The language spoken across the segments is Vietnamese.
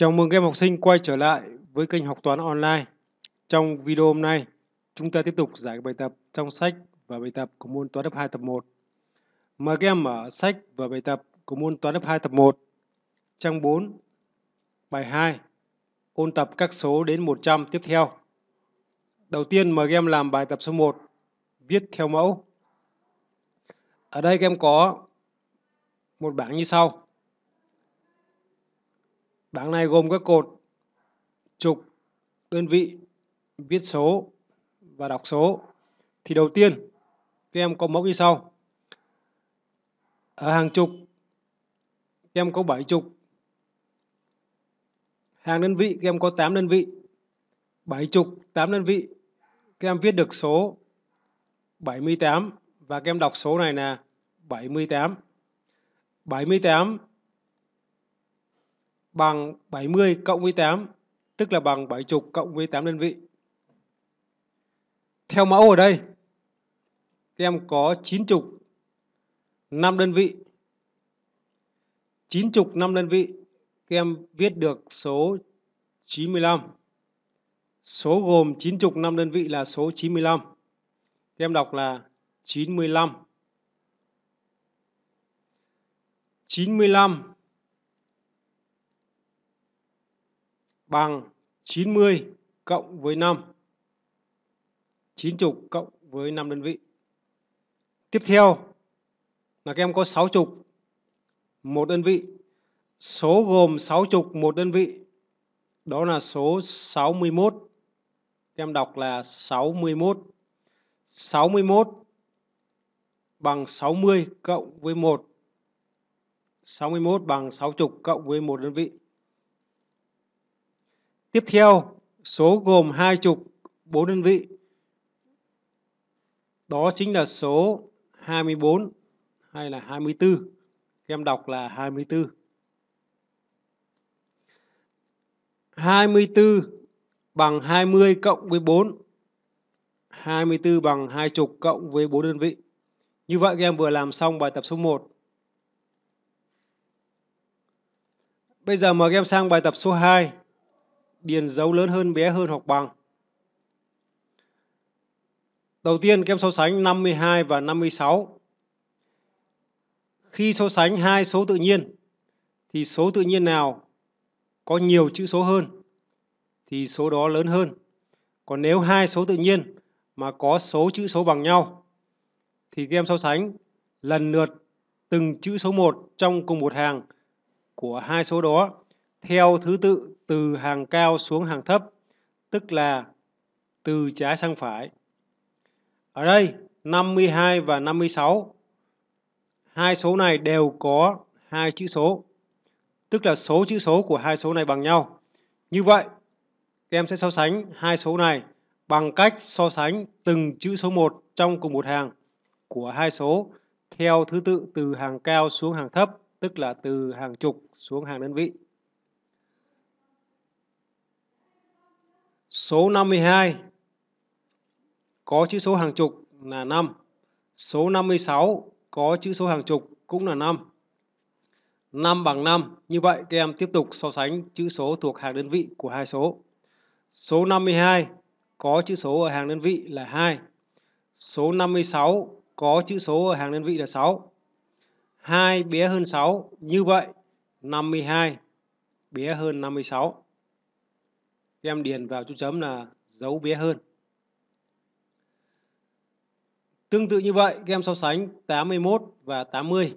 Chào mừng các em học sinh quay trở lại với kênh học toán online. Trong video hôm nay, chúng ta tiếp tục giải bài tập trong sách và bài tập của môn toán lớp 2 tập 1. Mời các em mở sách và bài tập của môn toán lớp 2 tập 1, trang 4, bài 2, ôn tập các số đến 100 tiếp theo. Đầu tiên mời các em làm bài tập số 1, viết theo mẫu. Ở đây các em có một bảng như sau. Bảng này gồm các cột trục, đơn vị, viết số và đọc số. Thì đầu tiên, các em có mẫu như sau. Ở hàng trục, các em có 7 trục. Hàng đơn vị, các em có 8 đơn vị. 7 trục, 8 đơn vị. Các em viết được số 78 và các em đọc số này là 78. 78 bằng 70 cộng với 8, tức là bằng 70 cộng với 8 đơn vị. Theo mẫu ở đây, các em có 9 trục 5 đơn vị. 9 trục 5 đơn vị, các em viết được số 95. Số gồm 9 trục 5 đơn vị là số 95. Các em đọc là 95. 95 bằng 90 cộng với 5. 90 cộng với 5 đơn vị. Tiếp theo là các em có 6 chục một đơn vị. Số gồm 6 chục một đơn vị. Đó là số 61. Các em đọc là 61. 61 bằng 60 cộng với 1. 61 bằng 6 trục cộng với một đơn vị. Tiếp theo, số gồm hai chục bốn đơn vị. Đó chính là số 24 hay là 24. Các em đọc là 24. 24 bằng 20 cộng với 4. 24 bằng 20 cộng với 4 đơn vị. Như vậy các em vừa làm xong bài tập số 1. Bây giờ mời các em sang bài tập số 2 điền dấu lớn hơn bé hơn hoặc bằng. Đầu tiên kem so sánh 52 và 56. Khi so sánh hai số tự nhiên thì số tự nhiên nào có nhiều chữ số hơn thì số đó lớn hơn. Còn nếu hai số tự nhiên mà có số chữ số bằng nhau thì kem so sánh lần lượt từng chữ số 1 trong cùng một hàng của hai số đó theo thứ tự từ hàng cao xuống hàng thấp, tức là từ trái sang phải. Ở đây 52 và 56 hai số này đều có hai chữ số, tức là số chữ số của hai số này bằng nhau. Như vậy, em sẽ so sánh hai số này bằng cách so sánh từng chữ số 1 trong cùng một hàng của hai số theo thứ tự từ hàng cao xuống hàng thấp, tức là từ hàng chục xuống hàng đơn vị. Số 52 có chữ số hàng chục là 5. Số 56 có chữ số hàng chục cũng là 5. 5 bằng 5. Như vậy các em tiếp tục so sánh chữ số thuộc hàng đơn vị của hai số. Số 52 có chữ số ở hàng đơn vị là 2. Số 56 có chữ số ở hàng đơn vị là 6. 2 bé hơn 6. Như vậy 52 bé hơn 56 em điền vào dấu chấm là dấu bé hơn. Tương tự như vậy, các em so sánh 81 và 80.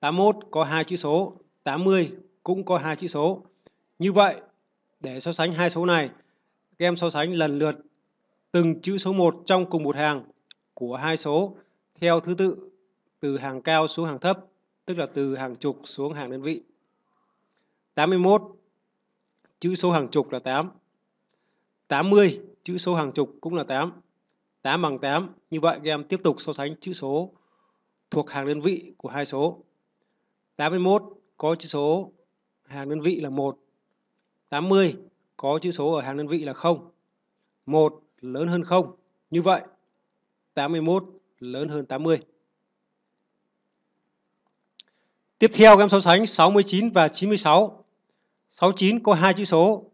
81 có hai chữ số, 80 cũng có hai chữ số. Như vậy, để so sánh hai số này, các em so sánh lần lượt từng chữ số 1 trong cùng một hàng của hai số theo thứ tự từ hàng cao xuống hàng thấp, tức là từ hàng chục xuống hàng đơn vị. 81 chữ số hàng chục là 8. 80, chữ số hàng chục cũng là 8. 8 bằng 8. Như vậy các em tiếp tục so sánh chữ số thuộc hàng đơn vị của hai số. 81 có chữ số hàng đơn vị là 1. 80 có chữ số ở hàng đơn vị là 0. 1 lớn hơn 0. Như vậy 81 lớn hơn 80. Tiếp theo các em so sánh 69 và 96. 69 có hai chữ số,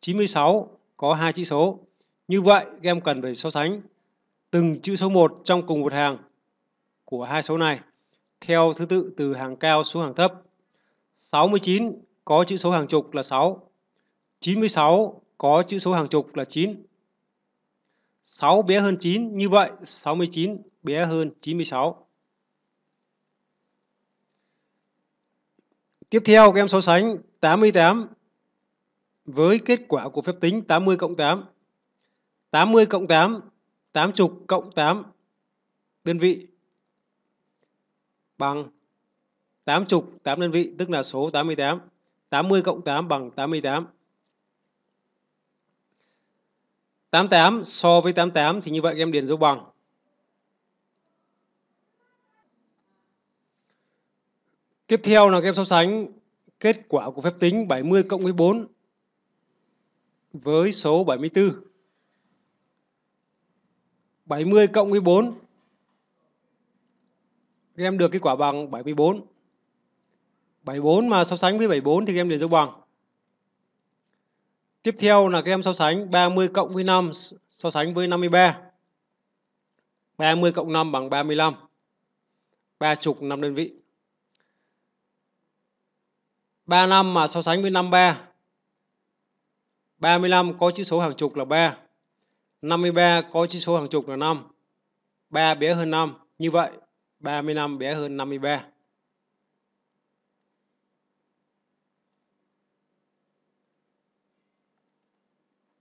96 có hai chữ số. Như vậy, em cần phải so sánh từng chữ số 1 trong cùng một hàng của hai số này theo thứ tự từ hàng cao xuống hàng thấp. 69 có chữ số hàng chục là 6. 96 có chữ số hàng chục là 9. 6 bé hơn 9, như vậy 69 bé hơn 96. Tiếp theo các em so sánh 88 với kết quả của phép tính 80 cộng 8. 80 cộng 8, 80 cộng 8 đơn vị bằng 80, 8 đơn vị tức là số 88. 80 cộng 8 bằng 88. 88 so với 88 thì như vậy em điền dấu bằng. Tiếp theo là các em so sánh kết quả của phép tính 70 cộng với 4 với số 74. 70 cộng với 4 các em được cái quả bằng 74. 74 mà so sánh với 74 thì các em liền dấu bằng. Tiếp theo là các em so sánh 30 cộng với 5 so sánh với 53. 30 cộng 5 bằng 35. 3 chục 5 đơn vị. 3 năm mà so sánh với 53 35 có chữ số hàng chục là 3. 53 có chữ số hàng chục là 5. 3 bé hơn 5. Như vậy 35 bé hơn 53.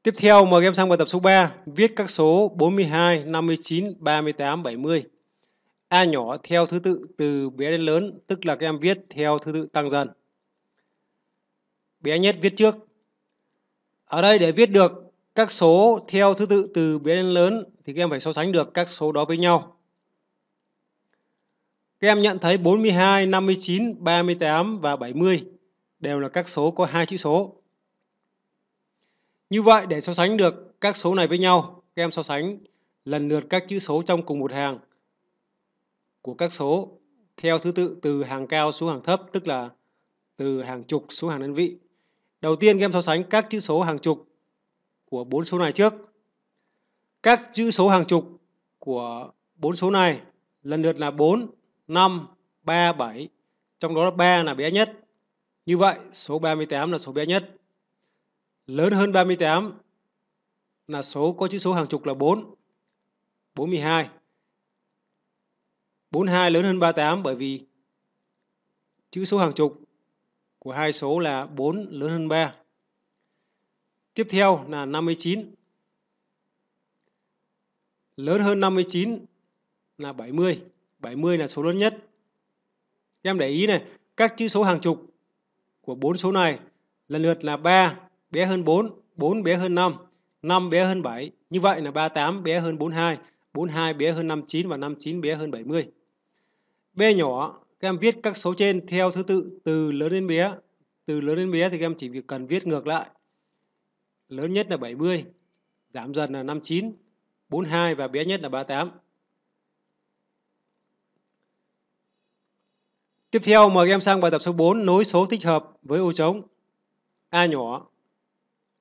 Tiếp theo mời em sang bài tập số 3, viết các số 42, 59, 38, 70. A nhỏ theo thứ tự từ bé đến lớn, tức là các em viết theo thứ tự tăng dần. Bé nhất viết trước, ở đây để viết được các số theo thứ tự từ bé đến lớn thì các em phải so sánh được các số đó với nhau. Các em nhận thấy 42, 59, 38 và 70 đều là các số có hai chữ số. Như vậy để so sánh được các số này với nhau, các em so sánh lần lượt các chữ số trong cùng một hàng của các số theo thứ tự từ hàng cao xuống hàng thấp, tức là từ hàng chục xuống hàng đơn vị. Đầu tiên các em so sánh các chữ số hàng chục của bốn số này trước. Các chữ số hàng chục của bốn số này lần lượt là 4, 5, 3, 7. Trong đó là 3 là bé nhất. Như vậy số 38 là số bé nhất. Lớn hơn 38 là số có chữ số hàng chục là 4. 42. 42 lớn hơn 38 bởi vì chữ số hàng chục của hai số là 4 lớn hơn 3. Tiếp theo là 59. Lớn hơn 59 là 70. 70 là số lớn nhất. Em để ý này, các chữ số hàng chục của bốn số này lần lượt là 3 bé hơn 4, 4 bé hơn 5, 5 bé hơn 7. Như vậy là 38 bé hơn 42, 42 bé hơn 59 và 59 bé hơn 70. B nhỏ các em viết các số trên theo thứ tự từ lớn đến bé từ lớn đến bé thì các em chỉ việc cần viết ngược lại lớn nhất là 70 giảm dần là 59 42 và bé nhất là 38 Tiếp theo mời các em sang bài tập số 4 nối số thích hợp với ô trống A nhỏ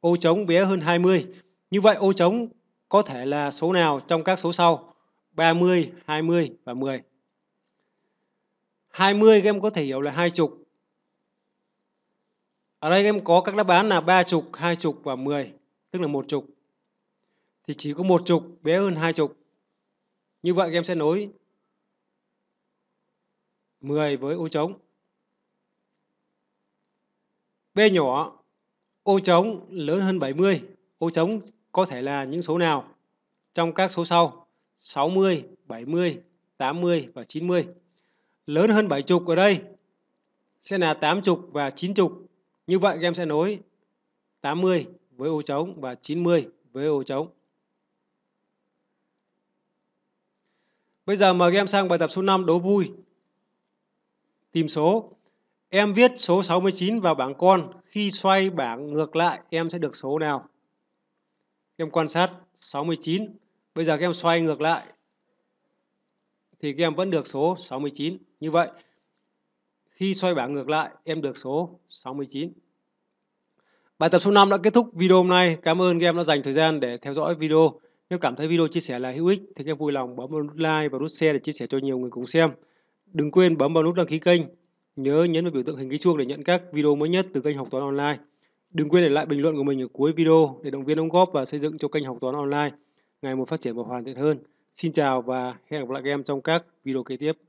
ô trống bé hơn 20 như vậy ô trống có thể là số nào trong các số sau 30, 20 và 10 20 các em có thể hiểu là hai chục. Ở đây các em có các đáp án là ba chục, hai chục và 10, tức là một chục. Thì chỉ có một chục bé hơn hai chục. Như vậy các em sẽ nối 10 với ô trống. B nhỏ, ô trống lớn hơn 70. Ô trống có thể là những số nào trong các số sau? 60, 70, 80 và 90 lớn hơn chục ở đây sẽ là chục và chục Như vậy các em sẽ nối 80 với ô trống và 90 với ô trống. Bây giờ mời các em sang bài tập số 5 đố vui. Tìm số. Em viết số 69 vào bảng con. Khi xoay bảng ngược lại em sẽ được số nào? em quan sát 69. Bây giờ các em xoay ngược lại thì các em vẫn được số 69. Như vậy, khi xoay bảng ngược lại, em được số 69. Bài tập số 5 đã kết thúc video hôm nay. Cảm ơn các em đã dành thời gian để theo dõi video. Nếu cảm thấy video chia sẻ là hữu ích thì em vui lòng bấm vào nút like và nút share để chia sẻ cho nhiều người cùng xem. Đừng quên bấm vào nút đăng ký kênh. Nhớ nhấn vào biểu tượng hình cái chuông để nhận các video mới nhất từ kênh Học Toán Online. Đừng quên để lại bình luận của mình ở cuối video để động viên đóng góp và xây dựng cho kênh Học Toán Online ngày một phát triển và hoàn thiện hơn. Xin chào và hẹn gặp lại các em trong các video kế tiếp.